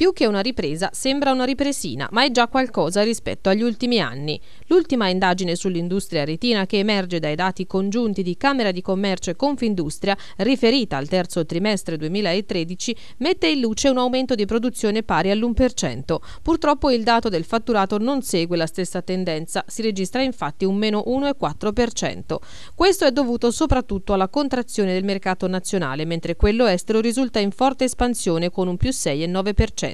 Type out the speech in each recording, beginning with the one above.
Più che una ripresa, sembra una ripresina, ma è già qualcosa rispetto agli ultimi anni. L'ultima indagine sull'industria retina che emerge dai dati congiunti di Camera di Commercio e Confindustria, riferita al terzo trimestre 2013, mette in luce un aumento di produzione pari all'1%. Purtroppo il dato del fatturato non segue la stessa tendenza, si registra infatti un meno 1,4%. Questo è dovuto soprattutto alla contrazione del mercato nazionale, mentre quello estero risulta in forte espansione con un più 6,9%.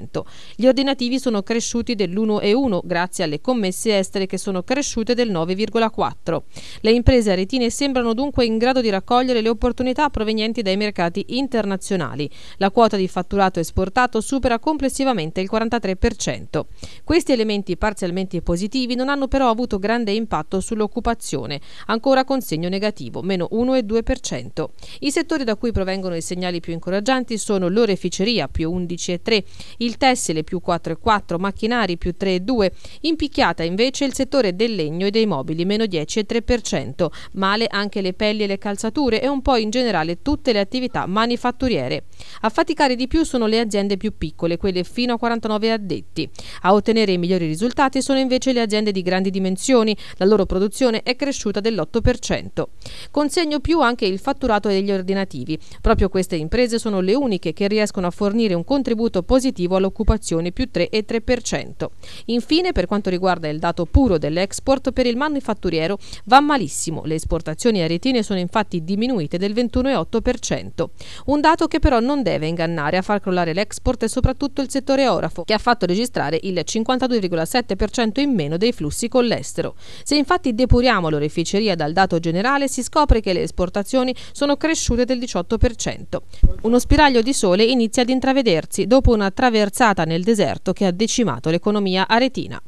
Gli ordinativi sono cresciuti dell'1,1 grazie alle commesse estere che sono cresciute del 9,4. Le imprese aretine sembrano dunque in grado di raccogliere le opportunità provenienti dai mercati internazionali. La quota di fatturato esportato supera complessivamente il 43%. Questi elementi parzialmente positivi non hanno però avuto grande impatto sull'occupazione, ancora con segno negativo, meno 1,2%. I settori da cui provengono i segnali più incoraggianti sono l'oreficeria, più 11,3%, il tessile più 4,4, macchinari più 3,2, impicchiata invece il settore del legno e dei mobili meno 10,3%, male anche le pelli e le calzature e un po' in generale tutte le attività manifatturiere. A faticare di più sono le aziende più piccole, quelle fino a 49 addetti. A ottenere i migliori risultati sono invece le aziende di grandi dimensioni, la loro produzione è cresciuta dell'8%. Consegno più anche il fatturato degli ordinativi. Proprio queste imprese sono le uniche che riescono a fornire un contributo positivo all'occupazione più 3,3%. Infine, per quanto riguarda il dato puro dell'export, per il manifatturiero va malissimo. Le esportazioni aretine sono infatti diminuite del 21,8%. Un dato che però non deve ingannare a far crollare l'export e soprattutto il settore orafo, che ha fatto registrare il 52,7% in meno dei flussi con l'estero. Se infatti depuriamo l'oreficeria dal dato generale, si scopre che le esportazioni sono cresciute del 18%. Uno spiraglio di sole inizia ad intravedersi dopo una traversa sterzata nel deserto che ha decimato l'economia aretina.